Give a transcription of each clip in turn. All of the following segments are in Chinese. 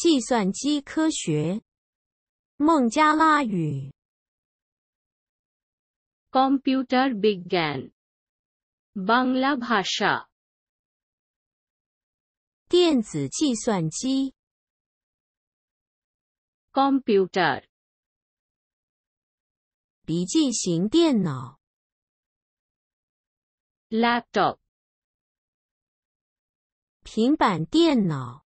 计算机科学，孟加拉语，computer began，Bangla bhasha，电子计算机，computer，笔记型电脑，laptop，平板电脑。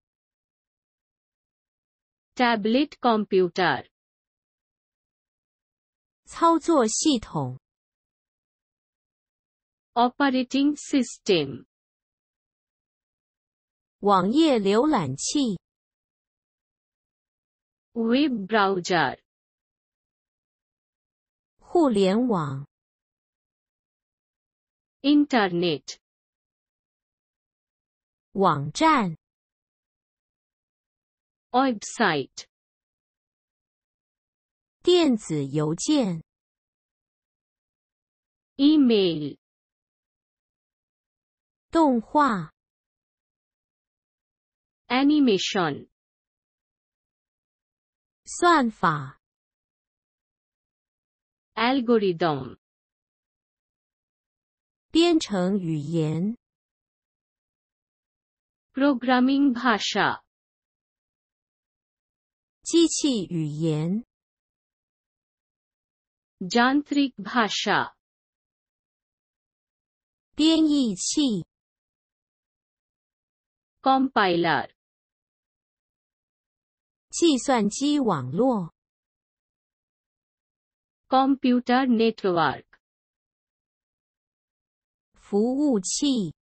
tablet computer，操作系统，operating system，网页浏览器，web browser，互联网，internet，网站。Website，电子邮件，Email，动画，Animation，算法，Algorithm，编程语言，Programming l a n g a 机器语言 j a n t r ् र ि h a s h a 编译器，compiler，计算机网络，computer network，服务器 e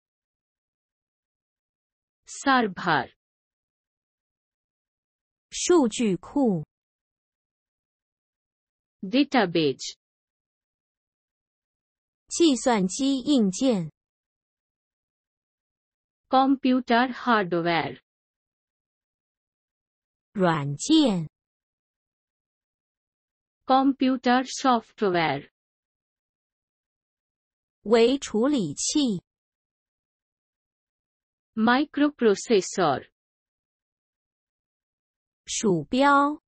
र ् व र 数据库，database；计算机硬件，computer hardware；软件，computer software；微处理器，microprocessor。鼠标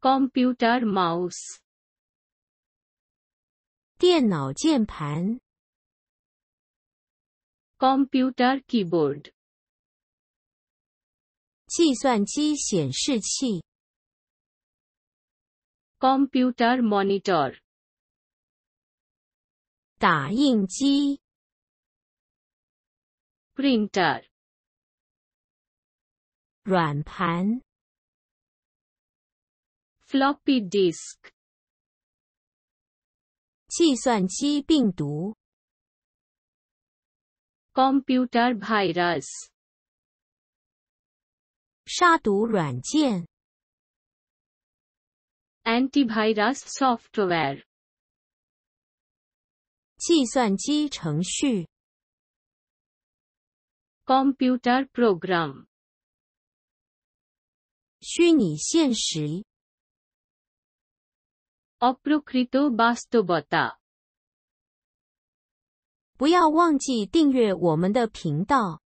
，computer mouse。电脑键盘，computer keyboard。计算机显示器，computer monitor。打印机，printer。软盘，floppy disk。计算机病毒，computer virus。杀毒软件，antivirus software。计算机程序，computer program。虚拟现实。r প র r ্ t o bastobota。不要忘记订阅我们的频道。